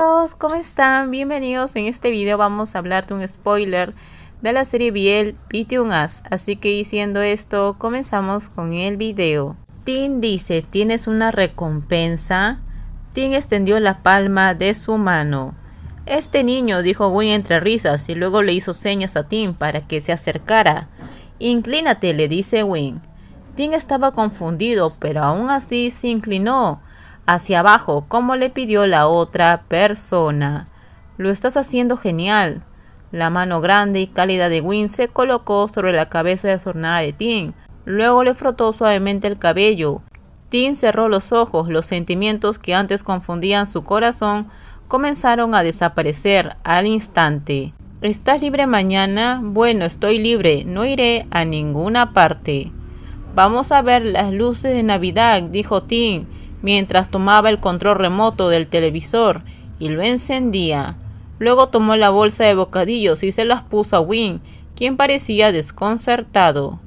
todos, ¿cómo están? Bienvenidos. En este video vamos a hablar de un spoiler de la serie Biel Un As. Así que diciendo esto, comenzamos con el video. Tin dice, ¿tienes una recompensa? Tin extendió la palma de su mano. Este niño, dijo Win entre risas y luego le hizo señas a Tim para que se acercara. Inclínate, le dice Win. Tim estaba confundido, pero aún así se inclinó hacia abajo, como le pidió la otra persona. Lo estás haciendo genial. La mano grande y cálida de Win se colocó sobre la cabeza desornada de Tin. Luego le frotó suavemente el cabello. Tin cerró los ojos. Los sentimientos que antes confundían su corazón comenzaron a desaparecer al instante. ¿Estás libre mañana? Bueno, estoy libre. No iré a ninguna parte. Vamos a ver las luces de Navidad, dijo Tim mientras tomaba el control remoto del televisor y lo encendía. Luego tomó la bolsa de bocadillos y se las puso a Win, quien parecía desconcertado.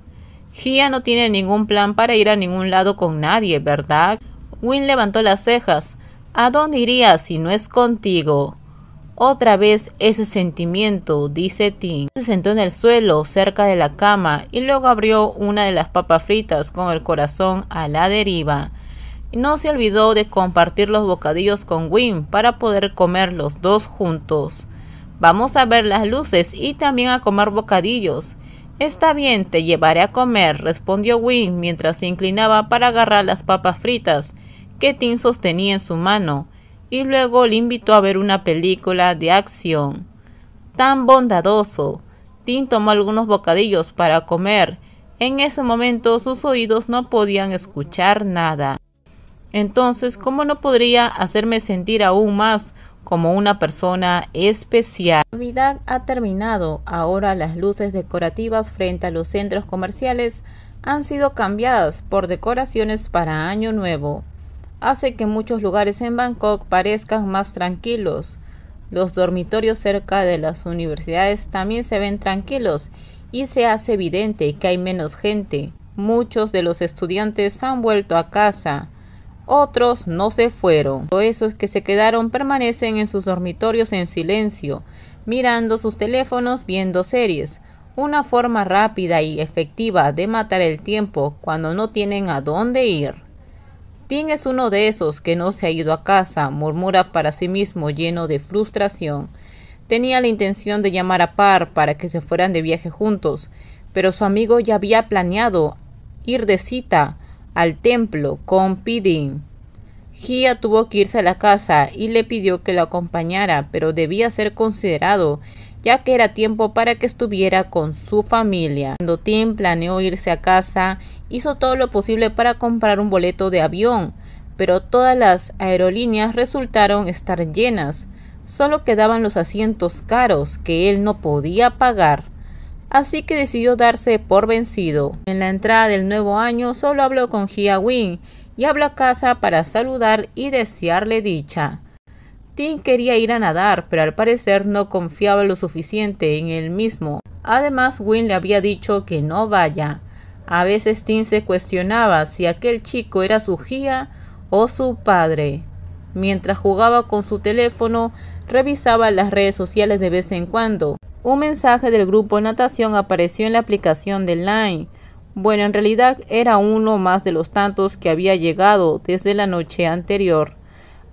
Gia no tiene ningún plan para ir a ningún lado con nadie, ¿verdad? Win levantó las cejas. ¿A dónde irías si no es contigo? Otra vez ese sentimiento, dice Tim. Se sentó en el suelo cerca de la cama y luego abrió una de las papas fritas con el corazón a la deriva no se olvidó de compartir los bocadillos con Wim para poder comer los dos juntos. Vamos a ver las luces y también a comer bocadillos. Está bien, te llevaré a comer, respondió Wim mientras se inclinaba para agarrar las papas fritas que Tim sostenía en su mano, y luego le invitó a ver una película de acción. Tan bondadoso. Tim tomó algunos bocadillos para comer. En ese momento sus oídos no podían escuchar nada. Entonces, ¿cómo no podría hacerme sentir aún más como una persona especial? La Navidad ha terminado. Ahora las luces decorativas frente a los centros comerciales han sido cambiadas por decoraciones para Año Nuevo. Hace que muchos lugares en Bangkok parezcan más tranquilos. Los dormitorios cerca de las universidades también se ven tranquilos y se hace evidente que hay menos gente. Muchos de los estudiantes han vuelto a casa. Otros no se fueron, pero esos que se quedaron permanecen en sus dormitorios en silencio, mirando sus teléfonos, viendo series. Una forma rápida y efectiva de matar el tiempo cuando no tienen a dónde ir. Tim es uno de esos que no se ha ido a casa, murmura para sí mismo lleno de frustración. Tenía la intención de llamar a Par para que se fueran de viaje juntos, pero su amigo ya había planeado ir de cita al templo con Pidin. Gia tuvo que irse a la casa y le pidió que lo acompañara, pero debía ser considerado, ya que era tiempo para que estuviera con su familia. Cuando Tim planeó irse a casa, hizo todo lo posible para comprar un boleto de avión, pero todas las aerolíneas resultaron estar llenas. Solo quedaban los asientos caros que él no podía pagar así que decidió darse por vencido. En la entrada del nuevo año solo habló con Gia Win y habló a casa para saludar y desearle dicha. Tim quería ir a nadar, pero al parecer no confiaba lo suficiente en él mismo. Además, Win le había dicho que no vaya. A veces Tim se cuestionaba si aquel chico era su Gia o su padre. Mientras jugaba con su teléfono, revisaba las redes sociales de vez en cuando. Un mensaje del grupo Natación apareció en la aplicación de Line. Bueno, en realidad era uno más de los tantos que había llegado desde la noche anterior.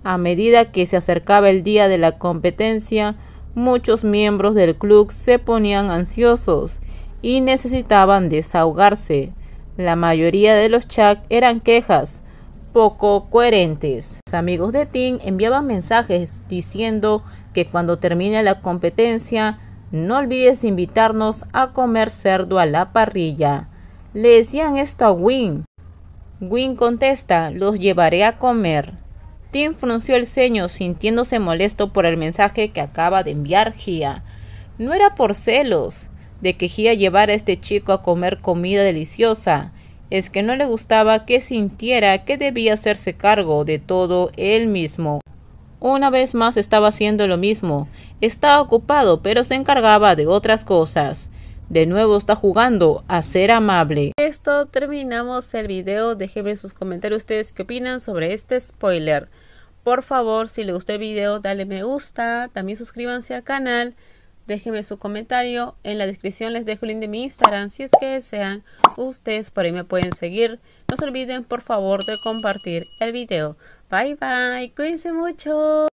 A medida que se acercaba el día de la competencia, muchos miembros del club se ponían ansiosos y necesitaban desahogarse. La mayoría de los chats eran quejas poco coherentes. Los amigos de Tim enviaban mensajes diciendo que cuando termine la competencia no olvides invitarnos a comer cerdo a la parrilla. Le decían esto a Win. Win contesta, los llevaré a comer. Tim frunció el ceño, sintiéndose molesto por el mensaje que acaba de enviar Gia. No era por celos de que Gia llevara a este chico a comer comida deliciosa, es que no le gustaba que sintiera que debía hacerse cargo de todo él mismo. Una vez más estaba haciendo lo mismo. Está ocupado, pero se encargaba de otras cosas. De nuevo está jugando a ser amable. Esto terminamos el video. Déjenme sus comentarios ustedes qué opinan sobre este spoiler. Por favor, si les gustó el video, dale me gusta. También suscríbanse al canal. Déjenme su comentario. En la descripción les dejo el link de mi Instagram si es que desean. Ustedes por ahí me pueden seguir. No se olviden por favor de compartir el video. Bye bye. Cuídense mucho.